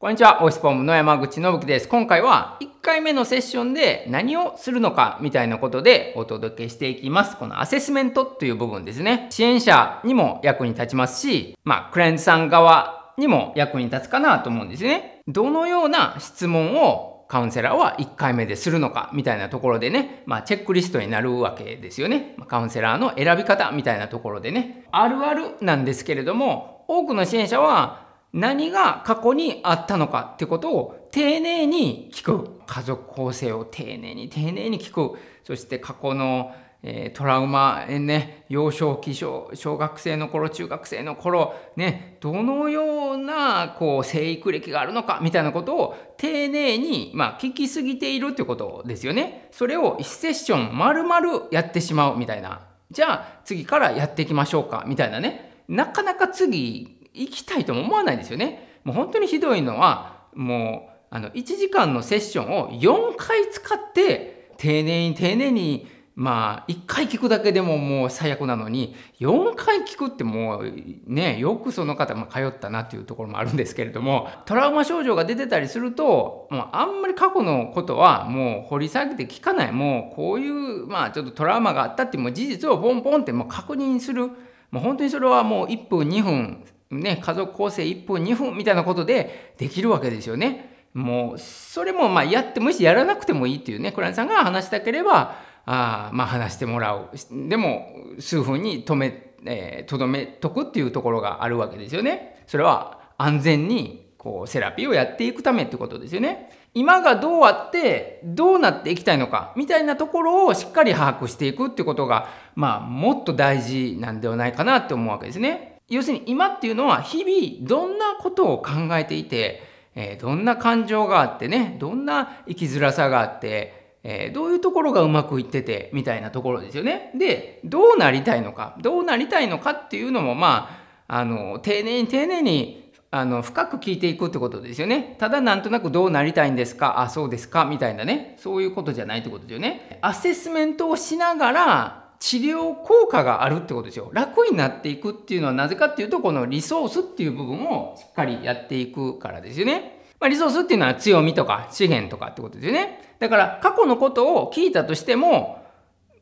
こんにちは、オイスポームの山口信樹です。今回は1回目のセッションで何をするのかみたいなことでお届けしていきます。このアセスメントという部分ですね。支援者にも役に立ちますし、まあ、クライアントさん側にも役に立つかなと思うんですね。どのような質問をカウンセラーは1回目でするのかみたいなところでね、まあ、チェックリストになるわけですよね。カウンセラーの選び方みたいなところでね、あるあるなんですけれども、多くの支援者は何が過去にあったのかってことを丁寧に聞く家族構成を丁寧に丁寧に聞くそして過去の、えー、トラウマ、えー、ね幼少期小小学生の頃中学生の頃ねどのようなこう生育歴があるのかみたいなことを丁寧に、まあ、聞きすぎているってことですよねそれを1セッション丸々やってしまうみたいなじゃあ次からやっていきましょうかみたいなねなかなか次行きたいとも思わないですよね。もう本当にひどいのは、もう、あの、1時間のセッションを4回使って、丁寧に丁寧に、まあ、1回聞くだけでももう最悪なのに、4回聞くってもう、ね、よくその方、ま通ったなっていうところもあるんですけれども、トラウマ症状が出てたりすると、もうあんまり過去のことはもう掘り下げて聞かない。もうこういう、まあちょっとトラウマがあったっていうもう事実をポンポンってもう確認する。もう本当にそれはもう1分、2分、ね、家族構成1分2分みたいなことでできるわけですよね。もうそれもまあやってもしやらなくてもいいっていうねクライアントさんが話したければあまあ話してもらうでも数分に止めとど、めとくっていうところがあるわけですよね。それは安全にこうセラピーをやっていくためってことですよね。今がどうあってどうなっていきたいのかみたいなところをしっかり把握していくってことがまあもっと大事なんではないかなって思うわけですね。要するに今っていうのは日々どんなことを考えていて、えー、どんな感情があってねどんな生きづらさがあって、えー、どういうところがうまくいっててみたいなところですよね。でどうなりたいのかどうなりたいのかっていうのもまああの丁寧に丁寧にあの深く聞いていくってことですよね。ただなんとなくどうなりたいんですかあそうですかみたいなねそういうことじゃないってことですよね。アセスメントをしながら治療効果があるってことですよ。楽になっていくっていうのはなぜかっていうと、このリソースっていう部分をしっかりやっていくからですよね。まあ、リソースっていうのは強みとか資源とかってことですよね。だから過去のことを聞いたとしても、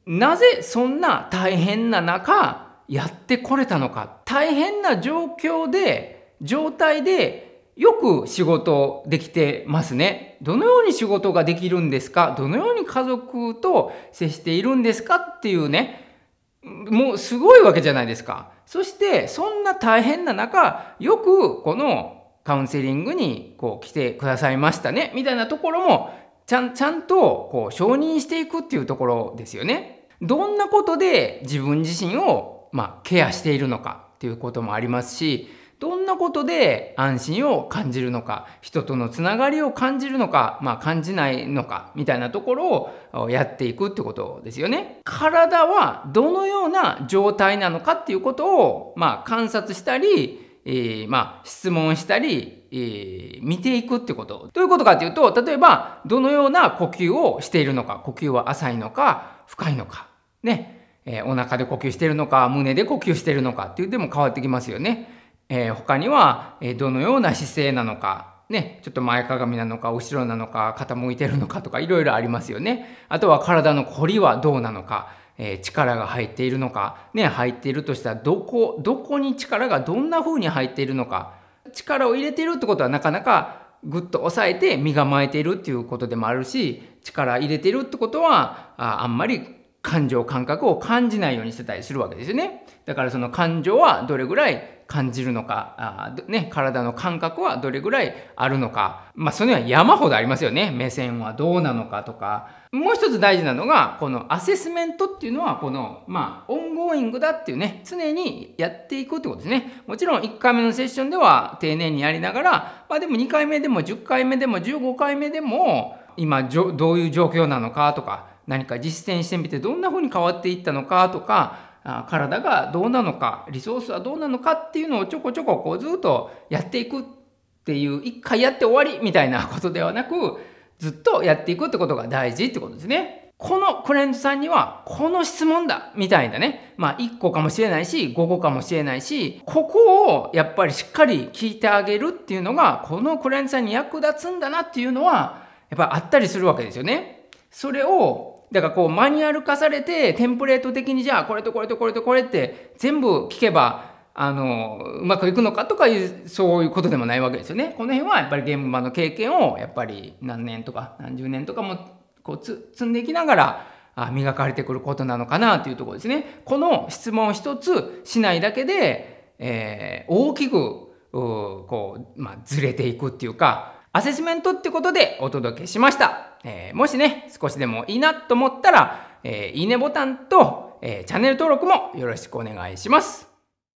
なぜそんな大変な中やってこれたのか。大変な状況で、状態でよく仕事できてますね。どのように仕事ができるんですかどのように家族と接しているんですかっていうね、もうすごいわけじゃないですか。そして、そんな大変な中、よくこのカウンセリングにこう来てくださいましたね、みたいなところも、ちゃん、ちゃんとこう承認していくっていうところですよね。どんなことで自分自身を、まあ、ケアしているのかっていうこともありますし、なことで安心を感じるのか、人とのつながりを感じるのか、まあ感じないのか、みたいなところをやっていくってことですよね。体はどのような状態なのかっていうことを、まあ観察したり、えー、まあ質問したり、えー、見ていくってこと。どういうことかっていうと、例えばどのような呼吸をしているのか、呼吸は浅いのか、深いのか、ね。えお腹で呼吸してるのか、胸で呼吸してるのかっていうでも変わってきますよね。えー、他には、えどのような姿勢なのか、ね、ちょっと前かがみなのか、後ろなのか、傾いてるのかとか、いろいろありますよね。あとは体の凝りはどうなのか、えー、力が入っているのか、ね、入っているとしたら、どこ、どこに力がどんな風に入っているのか、力を入れているってことはなかなかぐっと抑えて身構えているっていうことでもあるし力入れてるってことはああんまり感情感覚を感じないようにしてたりするわけですよねだからその感情はどれぐらい感じるのか、ね、体の感覚はどれぐらいあるのか、まあ、それは山ほどありますよね。目線はどうなのかとか。もう一つ大事なのが、このアセスメントっていうのは、この、まあ、オンゴーイングだっていうね、常にやっていくってことですね。もちろん1回目のセッションでは丁寧にやりながら、まあでも2回目でも10回目でも15回目でも、今どういう状況なのかとか、何か実践してみてどんな風に変わっていったのかとか、体がどうなのかリソースはどうなのかっていうのをちょこちょここうずっとやっていくっていう一回やって終わりみたいなことではなくずっとやっていくってことが大事ってことですね。このクレンズさんにはこの質問だみたいなね。まあ1個かもしれないし5個かもしれないしここをやっぱりしっかり聞いてあげるっていうのがこのクレンズさんに役立つんだなっていうのはやっぱりあったりするわけですよね。それをだからこうマニュアル化されてテンプレート的にじゃあこれとこれとこれとこれって全部聞けばあのうまくいくのかとかそういうことでもないわけですよね。この辺はやっぱり現場の経験をやっぱり何年とか何十年とかもこう積んでいきながらあ磨かれてくることなのかなというとこですね。この質問一つしないだけで、えー、大きくこう、まあ、ずれていくっていうかアセスメントってことでお届けしました。えー、もしね、少しでもいいなと思ったら、えー、いいねボタンと、えー、チャンネル登録もよろしくお願いします。